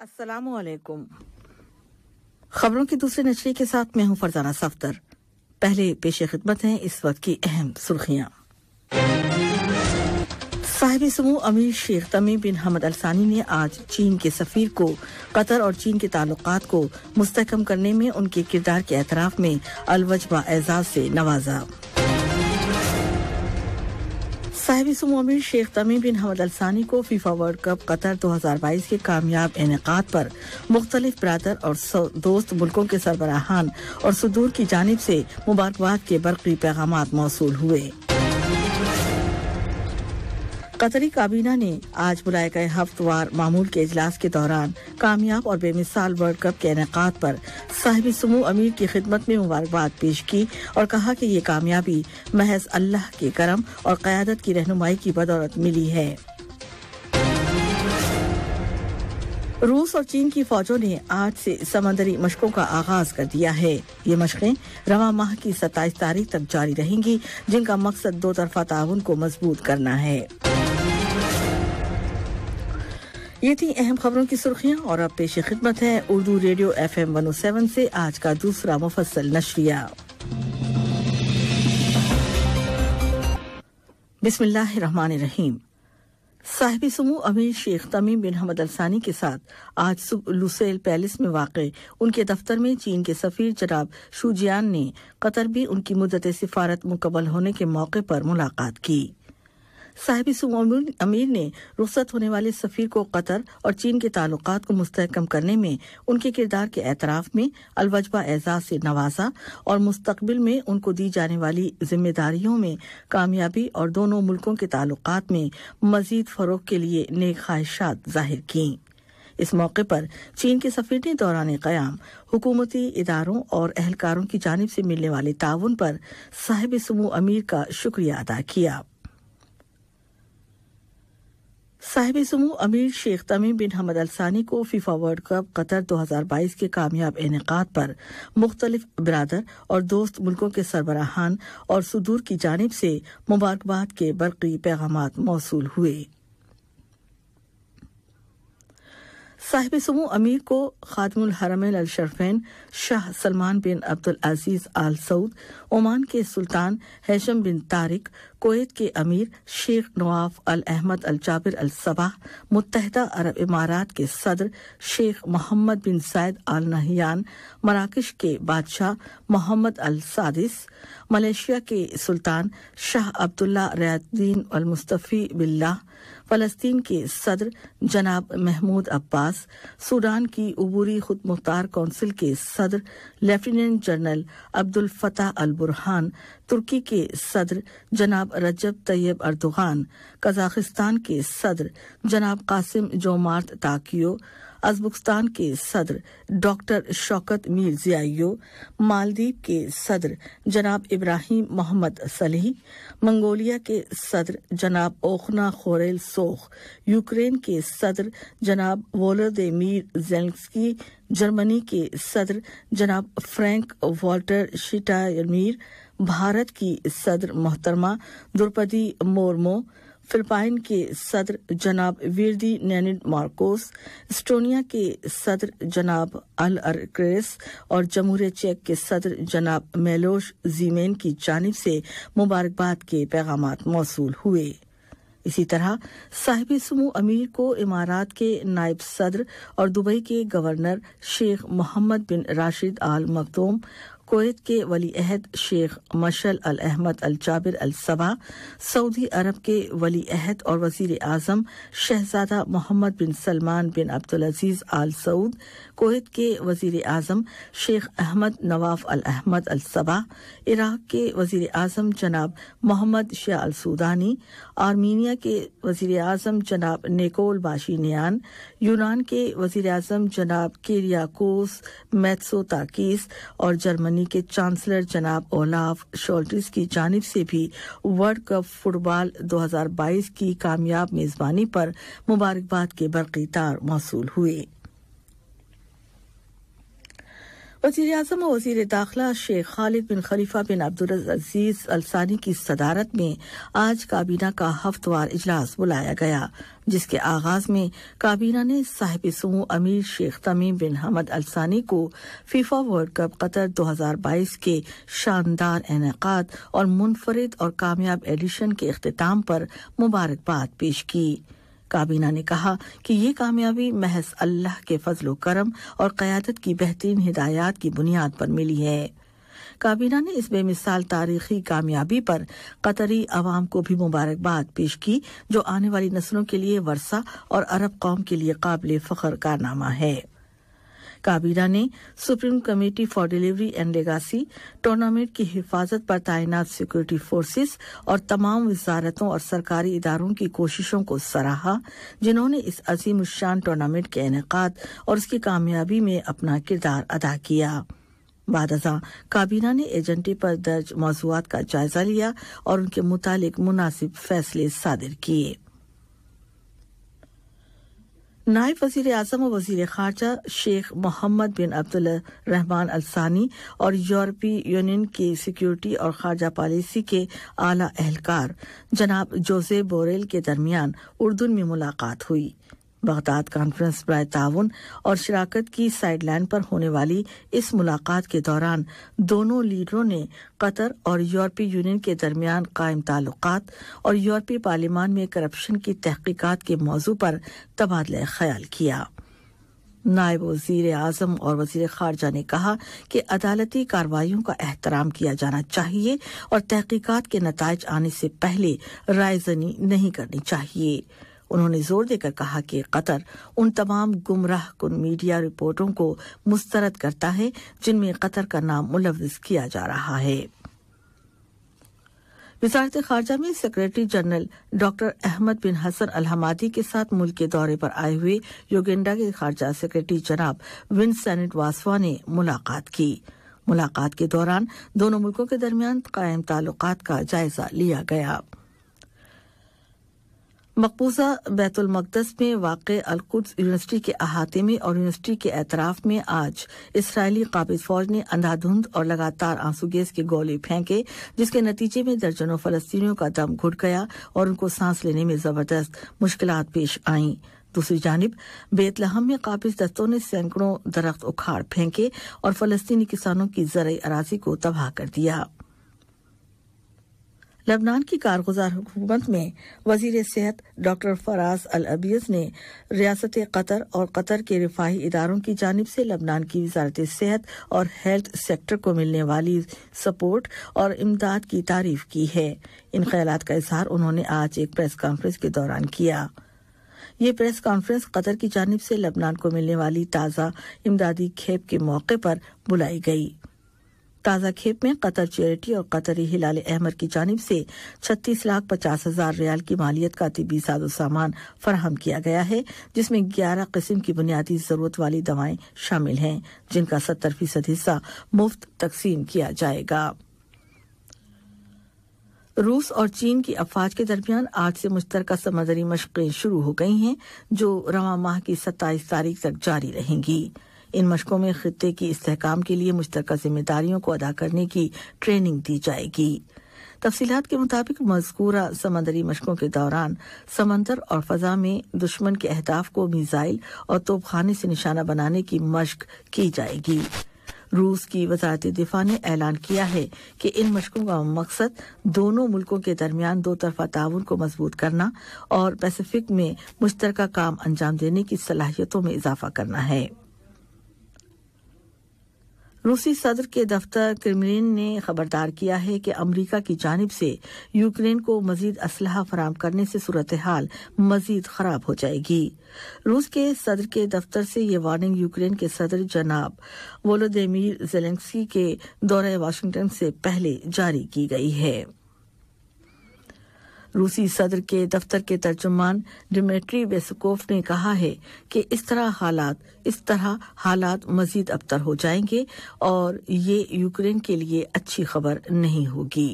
असलकुम खबरों की दूसरे नजरी के साथ मैं हूँ फरजाना सफ्तर पहले पेश खिदमत हैं इस वक्त की अहम सुर्खियाँ साहिब समूह अमीर शेख तमी बिन हमद अलसानी ने आज चीन के सफीर को कतर और चीन के ताल्लुकात को मुस्तकम करने में उनके किरदार के एतराफ़ में अलवजबा एजाज से नवाजा साहिब सुमो Sheikh Tamim bin Hamad Al Thani को फीफा वर्ल्ड कप कतर 2022 के कामयाब इनका पर मुख्तलिफ बरदर और दोस्त मुल्कों के सरबराहान और सदूर की जानब से मुबारकबाद के बरकी पैगाम मौसू हुए कतरी काबीना ने आज बुलाए गए हफ्तवार मामूल के इजलास के दौरान कामयाब और बेमिसाल वर्ल्ड कप के इनका पर साहिब समूह अमीर की खिदमत में मुबारकबाद पेश की और कहा कि ये कामयाबी महज अल्लाह के करम और क्यादत की रहनुमाई की बदौलत मिली है रूस और चीन की फौजों ने आज से समंदरी मशकों का आगाज कर दिया है ये मशकें रवा माह की सत्ताईस तारीख तक जारी रहेंगी जिनका मकसद दो तरफा ताउन को मजबूत करना है ये थी अहम खबरों की सुर्खियां और अब पेश खिदमत है Urdu radio F M one seven से आज का दूसरा मुफसल नशरिया बिस्मिल्लाह साहिब समूह अमीर शेख तमीम बिन हमद अलसानी के साथ आज सुबह लुसेल पैलेस में वाक़ उनके दफ्तर में चीन के सफ़ीर जनाब शुजियान ने कतर भी उनकी मुदत सिफारत मुकम्मल होने के मौके पर मुलाकात की साहिब सुमोमिन अमीर ने रुख्सत होने वाले सफ़ीर को कतर और चीन के ताल्लुक को मुस्तकम करने में उनके किरदार के एतराफ़ में अलवजबा एजाज से नवाजा और मुस्तबिल में उनको दी जाने वाली जिम्मेदारियों में कामयाबी और दोनों मुल्कों के ताल्लुक में मजीद फरोग के लिए नेक ख्वाहिशात जाहिर कीं इस मौके पर चीन के सफीर ने दौरान क्याम हुकूमती इदारों और अहलकारों की जानब से मिलने वाले ताउन पर साहिब समूह अमीर का शुक्रिया अदा किया साहिब समूह अमीर Sheikh Tamim bin Hamad Al Thani को फीफा वर्ल्ड कप कतर 2022 के कामयाब इनका पर मुख्तलिफ बरदर और दोस्त मुल्कों के सरबराहान और सुदूर की जानब से मुबारकबाद के बरकी पैगाम मौसू हुए साहिब समूह अमीर को खादम हरमैन अल शरफेन शाह Salman bin Abdul Aziz Al Saud Oman के सुल्तान हैशम बिन तारिक कोयत के अमीर Sheikh Nawaf Al Ahmad Al Jaber Al Sabah मुतहदा अरब इमारात के सदर शेख मोहम्मद बिन सैद अल नहियान मराकश के बादशाह मोहम्मद अल सादिस मलेशिया के सुल्तान शाह अब्दुल्ला रयाद्दीन अल मुस्तफ़ी बिल्ला फलस्तीन के सदर जनाब महमूद अब्बास सूडान की उबूरी खुद मुख्तार कौंसिल के सदर lieutenant general Abdul Fattah Al Burhan तुर्की के सदर जनाब रजब तैयब अर्दोगान कजाखिस्तान के सदर जनाब कासिम जोमार्त ताकियो अजबुकस्तान के सदर doctor Shavkat Mirziyoyev Maldives के सदर जनाब इब्राहिम मोहम्मद सलीह मंगोलिया के सदर जनाब ओखना खोरेल सोख यूक्रेन के सदर जनाब वोलोदेमीर जेल्सकी जर्मनी के सदर जनाब फ्रैंक वॉल्टर शिटायमीर भारत की सदर मोहतरमा द्रौपदी मोरमो फिलिपाइन के सदर जनाब वीरदी नैनिड मार्कोस स्टोनिया के सदर जनाब अल अरक्रेस और जमहूर चेक के सदर जनाब मेलोश जीमेन की जानब से मुबारकबाद के पैगाम मौसू हुए इसी तरह साहिब समूह अमीर को इमारात के नायब सदर और दुबई के governor Sheikh Mohammed bin Rashid Al Maktoum Kuwait के वली अहद Sheikh Mishal Al Ahmad Al Jaber Al Sabah Saudi Arabia के वली अहद और वजीर आजम शहजादा मोहम्मद बिन सलमान बिन अब्दुल अजीज अल सऊद कोवैत के वजीर आजम Sheikh Ahmad Nawaf Al Ahmad Al Sabah Iraq के वजीर आजम जनाब Mohammed Shia Al Sudani Armenia के वजीर आजम जनाब नेकोल बाशीनियान यूनान के वजीर अजम जनाब केरियाकोस मैथसो ताकिस और जर्मनी के चांसलर जनाब ओलाफ शोल्ट्रिस की जानब से भी वर्ल्ड कप फुटबॉल 2022 की कामयाब मेजबानी पर मुबारकबाद के बरकी तार मौसू हुए वजीर अजम और वजीर दाखिला शेख खालिद बिन खलीफा बिन अजीज अलसानी की सदारत में आज काबीना का हफ्तवार इजलास बुलाया गया जिसके आगाज में काबीना ने साहिब समूह अमीर Sheikh Tamim bin Hamad Al Thani को फीफा वर्ल्ड कप कतर 2022 के शानदार इनका और मुनफरद और कामयाब एडिशन के अख्ताम पर मुबारकबाद पेश की काबीना ने कहा कि ये कामयाबी महज अल्लाह के फजलो करम और क्यादत की बेहतरीन हिदायत की बुनियाद पर मिली है काबीना ने इस बेमिसाल तारीखी कामयाबी पर कतरी अवाम को भी मुबारकबाद पेश की जो आने वाली नस्लों के लिए वर्षा और अरब कौम के लिए काबिल फ़ख्र कारनामा है काबीरा ने supreme committee for delivery and legacy tournament की हिफाजत पर तैनात सिक्योरिटी फोर्सेस और तमाम वजारतों और सरकारी इदारों की कोशिशों को सराहा जिन्होंने इस अजीम शान टूर्नामेंट के इनका और उसकी कामयाबी में अपना किरदार अदा किया बाद काबीना ने एजेंटी पर दर्ज मौजूद का जायजा लिया और उनके मुतालिक मुनासिब फैसले सादिर किए नायब वजीर अजम और वजीर खारजा शेख मोहम्मद बिन अब्दुल रहमान अलसानी और यूरोपीय यूनियन के सिक्योरिटी और खारजा पॉलिसी के आला एहलकार जनाब जोसे बोरेल के दरमियान उर्दन में मुलाकात हुई बगदाद कॉन्फ्रेंस बरए ताउन और शराकत की साइडलाइन पर होने वाली इस मुलाकात के दौरान दोनों लीडरों ने कतर और यूरोपीय यूनियन के दरमियान कायम ताल्लुक और यूरोपीय पार्लियामान में करप्शन की तहकीकत के मौजू पर तबादला ख्याल किया नायब वजीर अजम और वजीर खारजा ने कहा कि अदालती कार्रवाईओं का एहतराम किया जाना चाहिए और तहकीकत के नतज आने से पहले रायजनी नहीं करनी चाहिए उन्होंने जोर देकर कहा कि कतर उन तमाम गुमराह कुन मीडिया रिपोर्टों को मुस्तरद करता है जिनमें कतर का नाम मुलविस किया जा रहा है वजारत खारजा में secretary general doctor Ahmad bin Hassan Al Hammadi के साथ मुल्क के दौरे पर आए हुए योगेंडा के खारजा सेक्रेटरी जनाब सैनिट वासवा ने मुलाकात की मुलाकात के दौरान दोनों मुल्कों के दरमियान कायम ताल्लुकात का जायजा लिया गया मकबूजा बैतुलमकदस में वाक़ अलकुद्स यूनिवर्सिटी के अहाते में और यूनिवर्सिटी के एतराफ़ में आज इसराइली काबिज फौज ने अंधाधुंध और लगातार आंसू गैस के गोले फेंके जिसके नतीजे में दर्जनों फलस्तियों का दम घुट गया और उनको सांस लेने में ज़बरदस्त मुश्किल पेश आईं दूसरी जानब बेतलहम में काबिज दस्तों ने सैकड़ों दरख्त उखाड़ फेंके और फलस्तीनी किसानों की जरिए अराजी को तबाह कर दिया लबनान की कारगुजार हुकूमत में वजीर सेहत डॉक्टर फराज अल अबीज ने रियासत कतर और कतर के रिफाही इदारों की जानब से लबनान की वजारत सेहत और हेल्थ सेक्टर को मिलने वाली सपोर्ट और इमदाद की तारीफ की है इन ख्याल का इजहार उन्होंने आज एक प्रेस कॉन्फ्रेंस के दौरान किया ये प्रेस कॉन्फ्रेंस कतर की जानब से लबनान को मिलने वाली ताज़ा इमदादी खेप के मौके पर बुलाई गई ताज़ा खेप में कतर चैरिटी और कतरी हिलाल अहमर की जानब से छत्तीस लाख पचास हजार रियाल की मालियत का तिबी साजो सामान फराहम किया गया है जिसमें ग्यारह किस्म की बुनियादी जरूरत वाली दवाएं शामिल हैं जिनका सत्तर फीसद हिस्सा मुफ्त तकसीम किया जाएगा रूस और चीन की अफवाज के दरमियान आज से मुश्तर समंदरी मशक़ें शुरू हो गई हैं जो रवा माह की सत्ताईस तारीख तक जारी रहेंगी इन मशकों में खत्े की इसकाम के लिए मुश्तर जिम्मेदारियों को अदा करने की ट्रेनिंग दी जाएगी तफसीत के मुताबिक मजकूरा समंदरी मशकों के दौरान समंदर और फजा में दुश्मन के अहदाफ को मिज़ाइल और तोपखाने से निशाना बनाने की मशक की जाएगी रूस की वजारत दिफा ने ऐलान किया है कि इन मशकों का मकसद दोनों मुल्कों के दरमियान दो तरफा ताउन को मजबूत करना और पैसिफिक में मुश्तरक काम अंजाम देने की सलाहियतों में इजाफा करना है रूसी सदर के दफ्तर क्रेमलिन ने खबरदार किया है कि अमरीका की जानब से यूक्रेन को मजीद असलहा फराम करने से सूरत हाल मजीद खराब हो जाएगी रूस के सदर के दफ्तर से यह वार्निंग यूक्रेन के सदर जनाब वोलोदिमीर जेलेंस्की के दौरे वाशिंगटन से पहले जारी की गई है रूसी सदर के दफ्तर के तर्जुमान डिमेट्री बेसकोफ ने कहा है कि इस तरह हालात इस तरह हालात मजीद अबतर हो जाएंगे और ये यूक्रेन के लिए अच्छी खबर नहीं होगी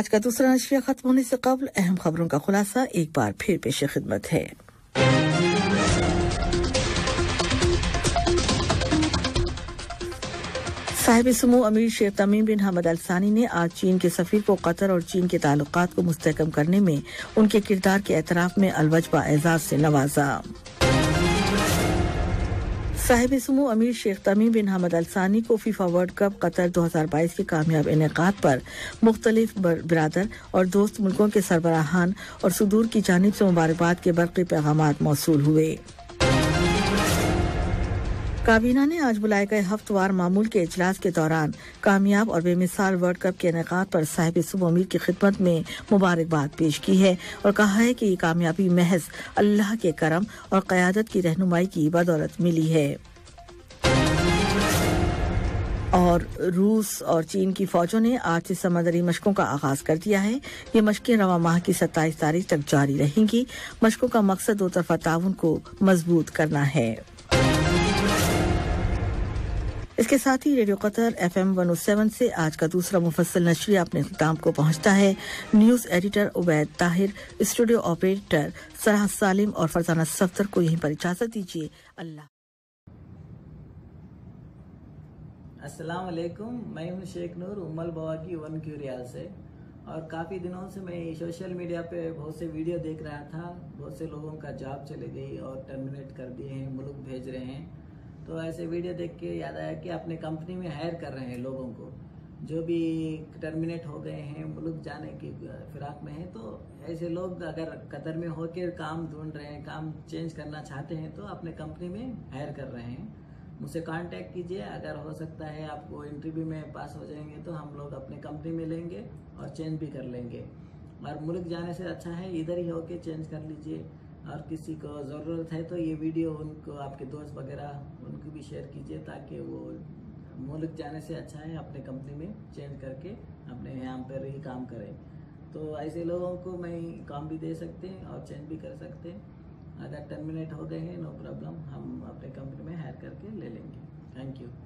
आज का दूसरा नशिया खत्म होने से कबल अहम खबरों का खुलासा एक बार फिर पेश खिदमत है साहिब समूह अमीर शेख तमीम बिन हमद अलसानी ने आज चीन के सफीर को कतर और चीन के ताल्लुक को मुस्तकम करने में उनके किरदार के एतराफ़ में अलवजबा एजाज से नवाजा साहिब समूह अमीर Sheikh Tamim bin Hamad Al Thani को फीफा वर्ल्ड कप कतर 2022 के कामयाब इनका पर मुख्तलिफ बरदर और दोस्त मुल्कों के सरबराहान और सुदूर की जानब से मुबारकबाद के बरकी पैगाम मौसू हुए काबीना ने आज बुलाए गए हफ्तवार मामूल के अजलास के दौरान कामयाब और बेमिसाल वर्ल्ड कप के इनका पर साहिब सुबमीर की खिदमत में मुबारकबाद पेश की है और कहा है कि ये कामयाबी महज अल्लाह के करम और क़्यादत की रहनुमाई की बदौलत मिली है और रूस और चीन की फौजों ने आज से समंदरी मशकों का आगाज कर दिया है ये मशकें रवा माह की सत्ताईस तारीख तक जारी रहेंगी मशकों का मकसद दो तरफा ताउन को मजबूत करना है इसके साथ ही radio Qatar F M one seven से आज का दूसरा मुफसल नशरी अपने इख्ताम को पहुंचता है news editor Ubaid Tahir studio operator Sarah Salim और फरजाना सफ्तर को यहीं पर इजाजत दीजिए अल्लाह असलकुम मैं हूं शेख नूर उमल बवा की वन क्यूरियाल से और काफ़ी दिनों से मैं सोशल मीडिया पे बहुत से वीडियो देख रहा था बहुत से लोगों का जॉब चले गई और टर्मिनेट कर दिए हैं मुल्क भेज रहे हैं तो ऐसे वीडियो देख के याद आया कि अपने कंपनी में हायर कर रहे हैं लोगों को जो भी टर्मिनेट हो गए हैं मुल्क जाने की फिराक में हैं तो ऐसे लोग अगर कतर में होकर काम ढूंढ रहे हैं काम चेंज करना चाहते हैं तो अपने कंपनी में हायर कर रहे हैं मुझसे कांटेक्ट कीजिए अगर हो सकता है आपको इंटरव्यू में पास हो जाएंगे तो हम लोग अपने कंपनी में लेंगे और चेंज भी कर लेंगे और मुल्क जाने से अच्छा है इधर ही होके चेंज कर लीजिए और किसी को ज़रूरत है तो ये वीडियो उनको आपके दोस्त वगैरह उनको भी शेयर कीजिए ताकि वो मुल्क जाने से अच्छा है अपने कंपनी में चेंज करके अपने यहाँ पर ही काम करें तो ऐसे लोगों को मैं काम भी दे सकते हैं और चेंज भी कर सकते हैं अगर टर्मिनेट हो गए हैं नो प्रॉब्लम हम अपने कंपनी में हायर करके ले लेंगे थैंक यू